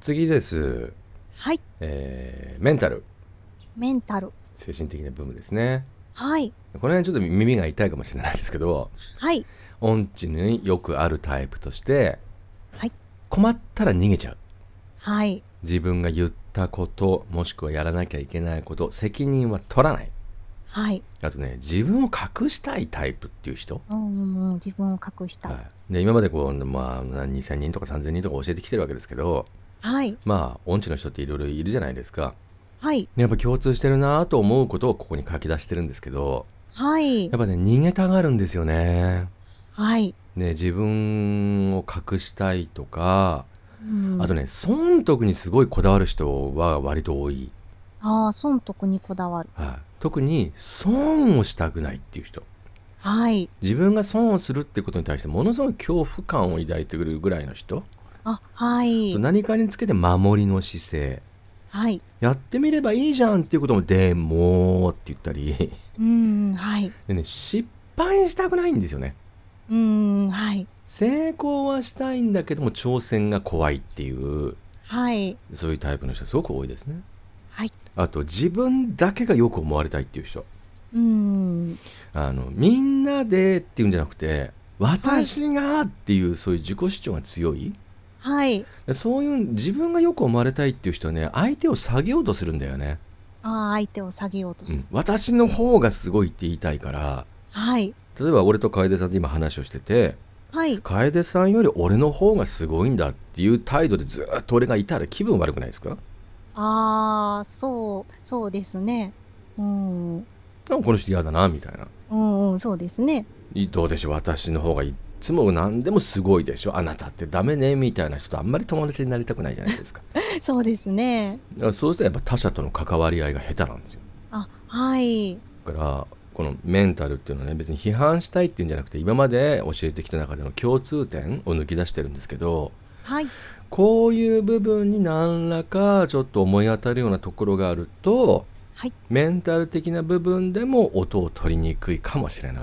次ですはいえー、メンタルメンタル精神的な部分ですねはいこの辺ちょっと耳が痛いかもしれないですけどはい音痴によくあるタイプとして、はい、困ったら逃げちゃうはい自分が言ったこともしくはやらなきゃいけないこと責任は取らないはい、あとね自分を隠したいタイプっていう人、うんうん、自分を隠したい、はい、で今までこう、まあ、2000人とか3000人とか教えてきてるわけですけど、はい。まあ音痴の人っていろいろいるじゃないですか。はい。やっぱ共通してるなと思うことをここに書き出してるんですけど、はい。やっぱね逃げたがるんですよね。はい。ね自分を隠したいとか、うん、あとね損得にすごいこだわる人は割と多い。ああ損得にこだわる。はい、特に損をしたくないっていう人。はい。自分が損をするってことに対してものすごい恐怖感を抱いてくるぐらいの人。あ、はい。何かにつけて守りの姿勢。はい。やってみればいいじゃんっていうことも、でもって言ったり。うん、はい。でね、失敗したくないんですよね。うん、はい。成功はしたいんだけども、挑戦が怖いっていう。はい。そういうタイプの人すごく多いですね。はい。あと、自分だけがよく思われたいっていう人。うん。あの、みんなでっていうんじゃなくて、私がっていう、そういう自己主張が強い。はい、そういう自分がよく思われたいっていう人はね相手を下げようとするんだよねああ相手を下げようとする、うん、私の方がすごいって言いたいからはい例えば俺と楓さんと今話をしてて、はい、楓さんより俺の方がすごいんだっていう態度でずっと俺がいたら気分悪くないですかああそうそうですねうんんこの人嫌だなみたいなうん、うん、そうですねどうでしょう私の方がいいつも何でもすごいでしょあなたってダメねみたいな人とあんまり友達になりたくないじゃないですか そうですねだからそうするとやっぱ他者との関わり合いが下手なんですよあはいだからこのメンタルっていうのはね別に批判したいっていうんじゃなくて今まで教えてきた中での共通点を抜き出してるんですけど、はい、こういう部分に何らかちょっと思い当たるようなところがあると、はい、メンタル的な部分でも音を取りにくいかもしれない。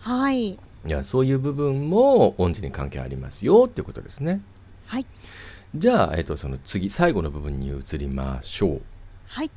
はいいやそういう部分も音痴に関係ありますよっていうことですね。はい。じゃあ、えっと、その次最後の部分に移りましょう。はい。